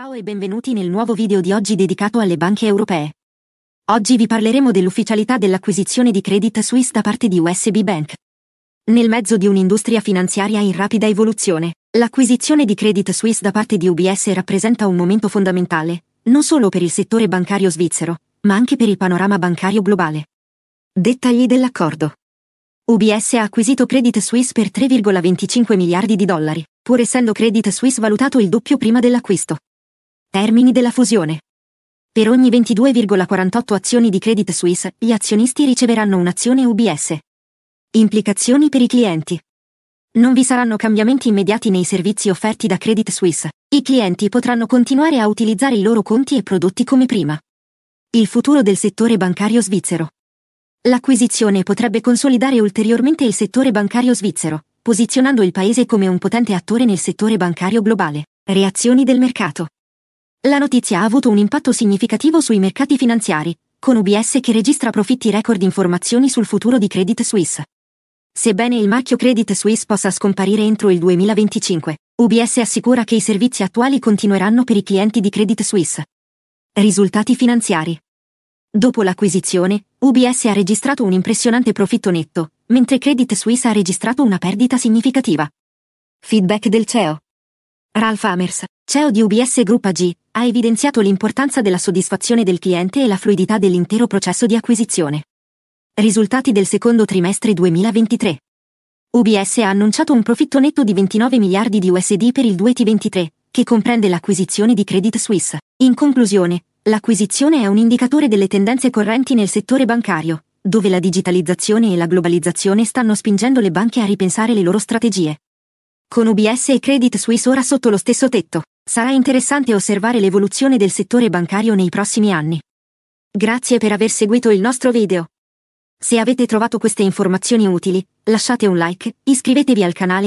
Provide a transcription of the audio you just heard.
Ciao e benvenuti nel nuovo video di oggi dedicato alle banche europee. Oggi vi parleremo dell'ufficialità dell'acquisizione di Credit Suisse da parte di USB Bank. Nel mezzo di un'industria finanziaria in rapida evoluzione, l'acquisizione di Credit Suisse da parte di UBS rappresenta un momento fondamentale, non solo per il settore bancario svizzero, ma anche per il panorama bancario globale. Dettagli dell'accordo. UBS ha acquisito Credit Suisse per 3,25 miliardi di dollari, pur essendo Credit Suisse valutato il doppio prima dell'acquisto. Termini della fusione. Per ogni 22,48 azioni di Credit Suisse, gli azionisti riceveranno un'azione UBS. Implicazioni per i clienti. Non vi saranno cambiamenti immediati nei servizi offerti da Credit Suisse. I clienti potranno continuare a utilizzare i loro conti e prodotti come prima. Il futuro del settore bancario svizzero. L'acquisizione potrebbe consolidare ulteriormente il settore bancario svizzero, posizionando il paese come un potente attore nel settore bancario globale. Reazioni del mercato. La notizia ha avuto un impatto significativo sui mercati finanziari, con UBS che registra profitti record in formazioni sul futuro di Credit Suisse. Sebbene il marchio Credit Suisse possa scomparire entro il 2025, UBS assicura che i servizi attuali continueranno per i clienti di Credit Suisse. Risultati finanziari. Dopo l'acquisizione, UBS ha registrato un impressionante profitto netto, mentre Credit Suisse ha registrato una perdita significativa. Feedback del CEO. Ralph Amers, CEO di UBS Group AG, ha evidenziato l'importanza della soddisfazione del cliente e la fluidità dell'intero processo di acquisizione. Risultati del secondo trimestre 2023. UBS ha annunciato un profitto netto di 29 miliardi di USD per il 2023, che comprende l'acquisizione di Credit Suisse. In conclusione, l'acquisizione è un indicatore delle tendenze correnti nel settore bancario, dove la digitalizzazione e la globalizzazione stanno spingendo le banche a ripensare le loro strategie. Con UBS e Credit Suisse ora sotto lo stesso tetto. Sarà interessante osservare l'evoluzione del settore bancario nei prossimi anni. Grazie per aver seguito il nostro video. Se avete trovato queste informazioni utili, lasciate un like, iscrivetevi al canale